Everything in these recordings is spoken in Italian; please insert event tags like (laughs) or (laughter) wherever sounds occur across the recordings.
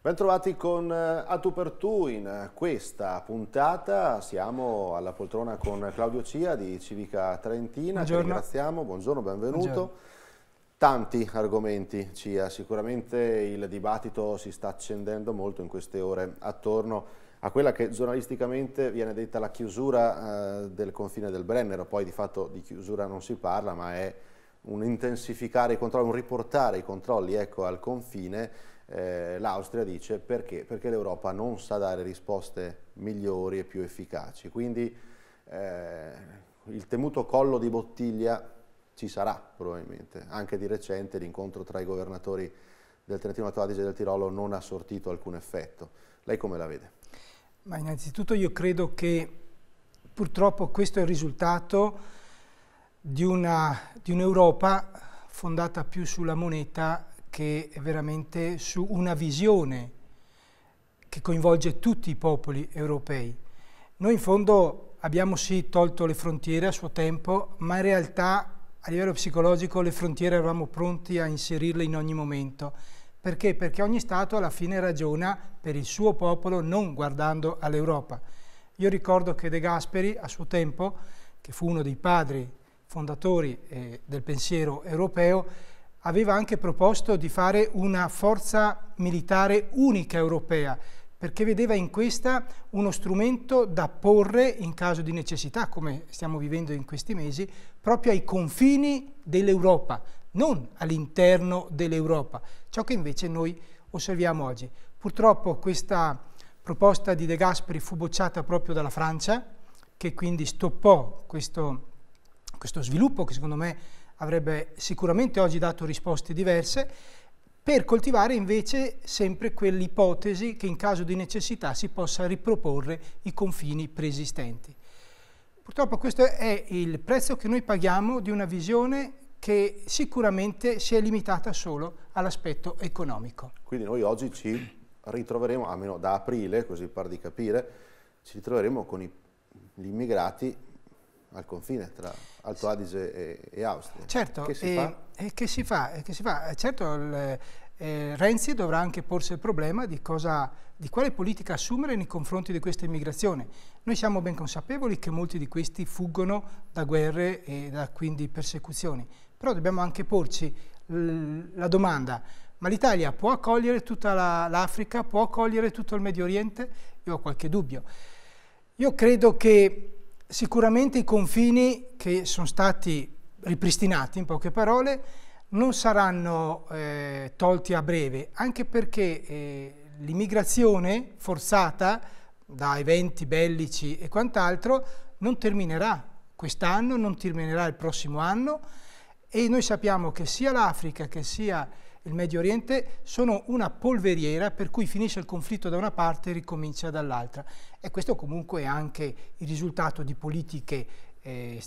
Bentrovati con eh, A Tu per Tu in eh, questa puntata, siamo alla poltrona con Claudio Cia di Civica Trentina, buongiorno. che ringraziamo, buongiorno, benvenuto. Buongiorno. Tanti argomenti, Cia, sicuramente il dibattito si sta accendendo molto in queste ore attorno a quella che giornalisticamente viene detta la chiusura eh, del confine del Brennero, poi di fatto di chiusura non si parla, ma è un intensificare i controlli, un riportare i controlli ecco, al confine, eh, l'Austria dice perché? Perché l'Europa non sa dare risposte migliori e più efficaci, quindi eh, il temuto collo di bottiglia ci sarà probabilmente. Anche di recente l'incontro tra i governatori del Trentino Alto Adige e del Tirolo non ha sortito alcun effetto. Lei come la vede? Ma innanzitutto io credo che purtroppo questo è il risultato di un'Europa un fondata più sulla moneta che veramente su una visione che coinvolge tutti i popoli europei. Noi in fondo abbiamo sì tolto le frontiere a suo tempo, ma in realtà a livello psicologico le frontiere eravamo pronti a inserirle in ogni momento. Perché? Perché ogni Stato alla fine ragiona per il suo popolo non guardando all'Europa. Io ricordo che De Gasperi a suo tempo, che fu uno dei padri fondatori eh, del pensiero europeo, aveva anche proposto di fare una forza militare unica europea, perché vedeva in questa uno strumento da porre in caso di necessità, come stiamo vivendo in questi mesi, proprio ai confini dell'Europa, non all'interno dell'Europa, ciò che invece noi osserviamo oggi. Purtroppo questa proposta di De Gasperi fu bocciata proprio dalla Francia, che quindi stoppò questo, questo sviluppo che secondo me avrebbe sicuramente oggi dato risposte diverse per coltivare invece sempre quell'ipotesi che in caso di necessità si possa riproporre i confini preesistenti. Purtroppo questo è il prezzo che noi paghiamo di una visione che sicuramente si è limitata solo all'aspetto economico. Quindi noi oggi ci ritroveremo, almeno da aprile, così par di capire, ci ritroveremo con i, gli immigrati al confine tra Alto Adige e, e Austria. Certo, che si, e, e eh, eh, che si, fa? Eh, che si fa? Certo, il, eh, Renzi dovrà anche porsi il problema di, cosa, di, quale politica assumere nei confronti di questa immigrazione. Noi siamo ben consapevoli che molti di questi fuggono da guerre e da quindi persecuzioni, però dobbiamo anche porci la domanda ma l'Italia può accogliere tutta l'Africa, la, può accogliere tutto il Medio Oriente? Io ho qualche dubbio. Io credo che Sicuramente i confini che sono stati ripristinati, in poche parole, non saranno eh, tolti a breve, anche perché eh, l'immigrazione forzata da eventi bellici e quant'altro non terminerà quest'anno, non terminerà il prossimo anno e noi sappiamo che sia l'Africa che sia il Medio Oriente sono una polveriera per cui finisce il conflitto da una parte e ricomincia dall'altra. E questo comunque è anche il risultato di politiche eh,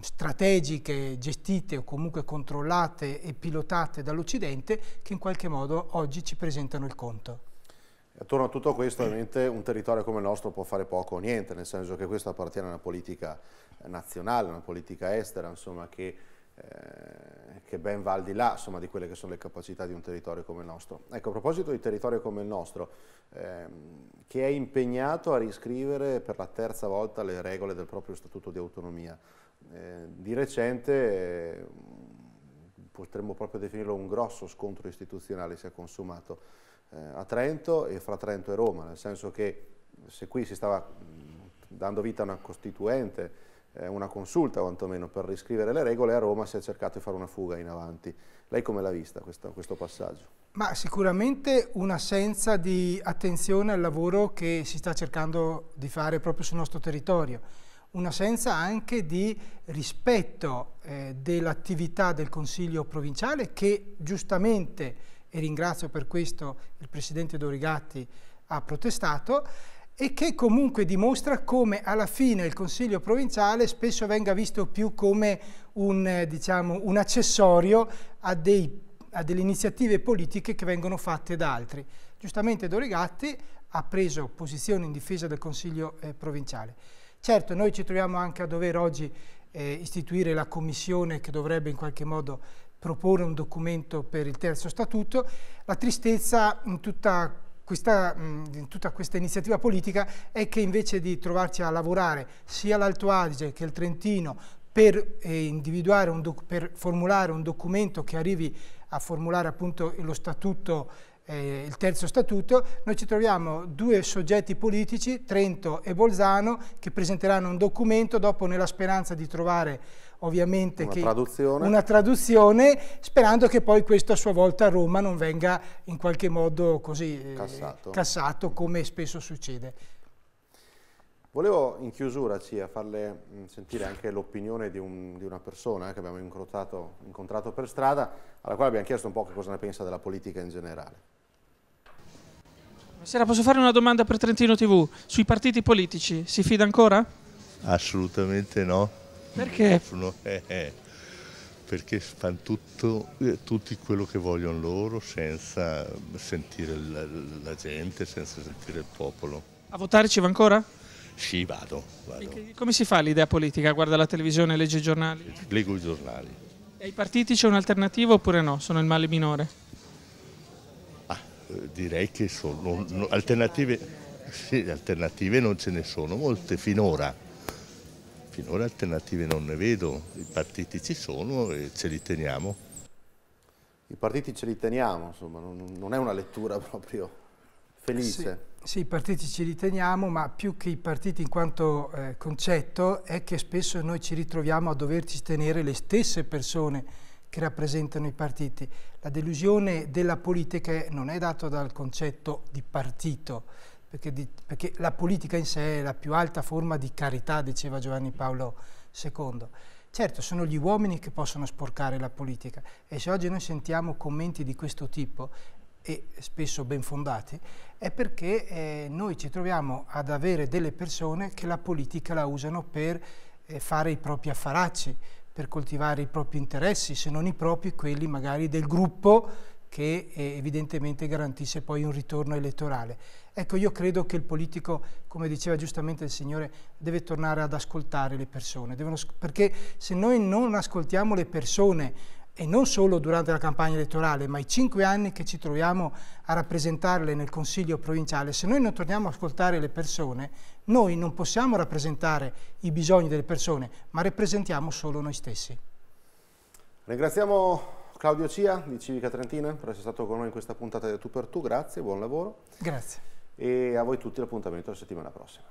strategiche gestite o comunque controllate e pilotate dall'Occidente che in qualche modo oggi ci presentano il conto. Attorno a tutto questo ovviamente un territorio come il nostro può fare poco o niente, nel senso che questo appartiene a una politica eh, nazionale, una politica estera, insomma che eh, che ben va al di là insomma, di quelle che sono le capacità di un territorio come il nostro. Ecco, a proposito di territorio come il nostro, ehm, che è impegnato a riscrivere per la terza volta le regole del proprio Statuto di Autonomia, eh, di recente eh, potremmo proprio definirlo un grosso scontro istituzionale si è consumato eh, a Trento e fra Trento e Roma, nel senso che se qui si stava dando vita a una costituente eh, una consulta quantomeno per riscrivere le regole, a Roma si è cercato di fare una fuga in avanti. Lei come l'ha vista questo, questo passaggio? Ma sicuramente un'assenza di attenzione al lavoro che si sta cercando di fare proprio sul nostro territorio, un'assenza anche di rispetto eh, dell'attività del Consiglio provinciale che giustamente, e ringrazio per questo il Presidente Dorigatti, ha protestato, e che comunque dimostra come alla fine il Consiglio provinciale spesso venga visto più come un, eh, diciamo, un accessorio a, dei, a, delle iniziative politiche che vengono fatte da altri. Giustamente Dorigatti ha preso posizione in difesa del Consiglio eh, provinciale. Certo, noi ci troviamo anche a dover oggi eh, istituire la commissione che dovrebbe in qualche modo proporre un documento per il terzo statuto. La tristezza in tutta questa, tutta questa iniziativa politica è che invece di trovarci a lavorare sia l'Alto Adige che il Trentino per, eh, per formulare un documento che arrivi a formulare appunto lo statuto eh, il terzo statuto, noi ci troviamo due soggetti politici, Trento e Bolzano, che presenteranno un documento, dopo nella speranza di trovare ovviamente una, che, traduzione. una traduzione, sperando che poi questo a sua volta a Roma non venga in qualche modo così eh, cassato, cassato come spesso succede. Volevo in chiusura, Cia, farle mm, sentire anche l'opinione di, un, di, una persona eh, che abbiamo incontrato per strada, alla quale abbiamo chiesto un po' che cosa ne pensa della politica in generale. Buonasera, posso fare una domanda per Trentino TV? Sui partiti politici, si fida ancora? Assolutamente no. Perché? Sono, eh, eh, perché fanno tutto, eh, tutti quello che vogliono loro senza sentire la, la, gente, senza sentire il popolo. A votare ci va ancora? Sì, vado. vado. come si fa l'idea politica? Guarda la televisione, legge i giornali? Leggo i giornali. E ai partiti c'è un'alternativa oppure no? Sono il male minore? direi che sono, no, alternative, sì, alternative non ce ne sono molte finora. Finora alternative non ne vedo, i partiti ci sono e ce li teniamo. I partiti ce li teniamo, insomma, non, non è una lettura (laughs) proprio felice. Sì. Sì, i partiti ce li teniamo ma più che i partiti in quanto eh, concetto è che spesso noi ci ritroviamo a doverci tenere le stesse persone che rappresentano i partiti. La delusione della politica non è data dal concetto di partito, perché, di, perché, la politica in sé è la più alta forma di carità, diceva Giovanni Paolo II. Certo, sono gli uomini che possono sporcare la politica e se oggi noi sentiamo commenti di questo tipo, e spesso ben fondati, è perché eh, noi ci troviamo ad avere delle persone che la politica la usano per eh, fare i propri affaracci, per coltivare i propri interessi, se non i propri, quelli magari del gruppo che eh, evidentemente garantisse poi un ritorno elettorale. Ecco, io credo che il politico, come diceva giustamente il Signore, deve tornare ad ascoltare le persone, devono, perché se noi non ascoltiamo le persone, e non solo durante la campagna elettorale, ma i cinque anni che ci troviamo a rappresentarle nel Consiglio provinciale, se noi non torniamo a ascoltare le persone, noi non possiamo rappresentare i bisogni delle persone, ma rappresentiamo solo noi stessi. Ringraziamo Claudio Cia di Civica Trentina per essere stato con noi in questa puntata di Tu per Tu, grazie, buon lavoro. Grazie. E a voi tutti l'appuntamento la settimana prossima.